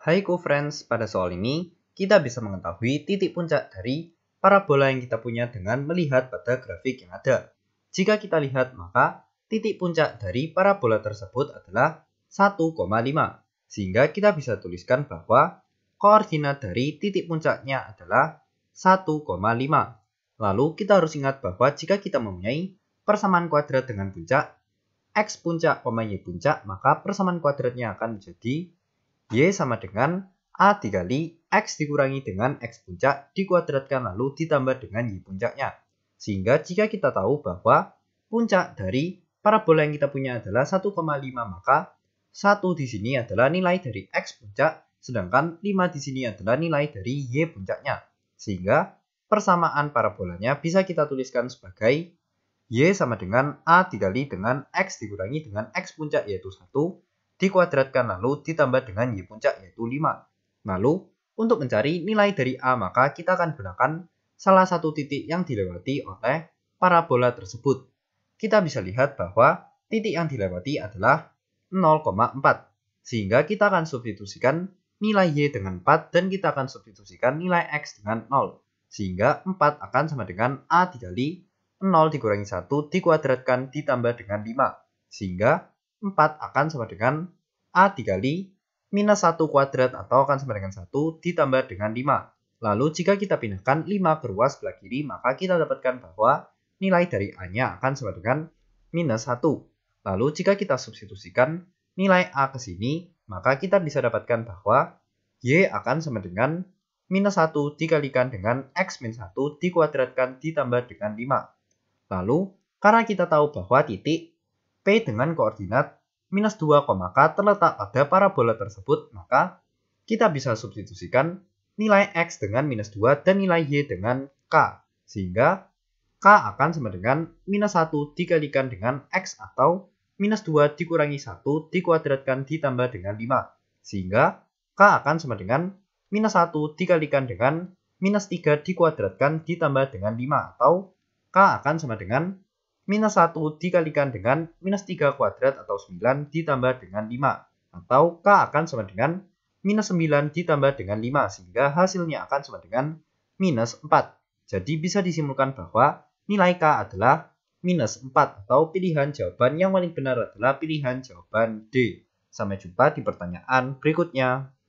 Hai co-friends, pada soal ini kita bisa mengetahui titik puncak dari parabola yang kita punya dengan melihat pada grafik yang ada. Jika kita lihat maka titik puncak dari parabola tersebut adalah 1,5. Sehingga kita bisa tuliskan bahwa koordinat dari titik puncaknya adalah 1,5. Lalu kita harus ingat bahwa jika kita mempunyai persamaan kuadrat dengan puncak, X puncak, Y puncak, maka persamaan kuadratnya akan menjadi Y sama dengan A dikali X dikurangi dengan X puncak dikuadratkan lalu ditambah dengan Y puncaknya. Sehingga jika kita tahu bahwa puncak dari parabola yang kita punya adalah 1,5 maka 1 di sini adalah nilai dari X puncak sedangkan 5 di sini adalah nilai dari Y puncaknya. Sehingga persamaan parabolanya bisa kita tuliskan sebagai Y sama dengan A dikali dengan X dikurangi dengan X puncak yaitu 1 dikuadratkan lalu ditambah dengan Y puncak yaitu 5. Lalu, nah, untuk mencari nilai dari A maka kita akan gunakan salah satu titik yang dilewati oleh parabola tersebut. Kita bisa lihat bahwa titik yang dilewati adalah 0,4. Sehingga kita akan substitusikan nilai Y dengan 4 dan kita akan substitusikan nilai X dengan 0. Sehingga 4 akan sama dengan A dikali 0 dikurangi 1 dikuadratkan ditambah dengan 5. Sehingga 4 akan sama dengan A dikali minus 1 kuadrat atau akan sama dengan 1 ditambah dengan 5. Lalu jika kita pindahkan 5 ke ruas sebelah kiri, maka kita dapatkan bahwa nilai dari A-nya akan sama dengan minus 1. Lalu jika kita substitusikan nilai A ke sini, maka kita bisa dapatkan bahwa Y akan sama dengan minus 1 dikalikan dengan X minus 1 dikuadratkan ditambah dengan 5. Lalu, karena kita tahu bahwa titik P dengan koordinat minus 2, k terletak pada parabola tersebut, maka kita bisa substitusikan nilai x dengan minus 2 dan nilai y dengan k. Sehingga k akan sama dengan minus 1 dikalikan dengan x atau minus 2 dikurangi 1 dikuadratkan ditambah dengan 5. Sehingga k akan sama dengan minus 1 dikalikan dengan minus 3 dikuadratkan ditambah dengan 5 atau k akan sama dengan minus 1 dikalikan dengan minus 3 kuadrat atau 9 ditambah dengan 5. Atau K akan sama dengan minus 9 ditambah dengan 5, sehingga hasilnya akan sama dengan minus 4. Jadi bisa disimpulkan bahwa nilai K adalah minus 4 atau pilihan jawaban yang paling benar adalah pilihan jawaban D. Sampai jumpa di pertanyaan berikutnya.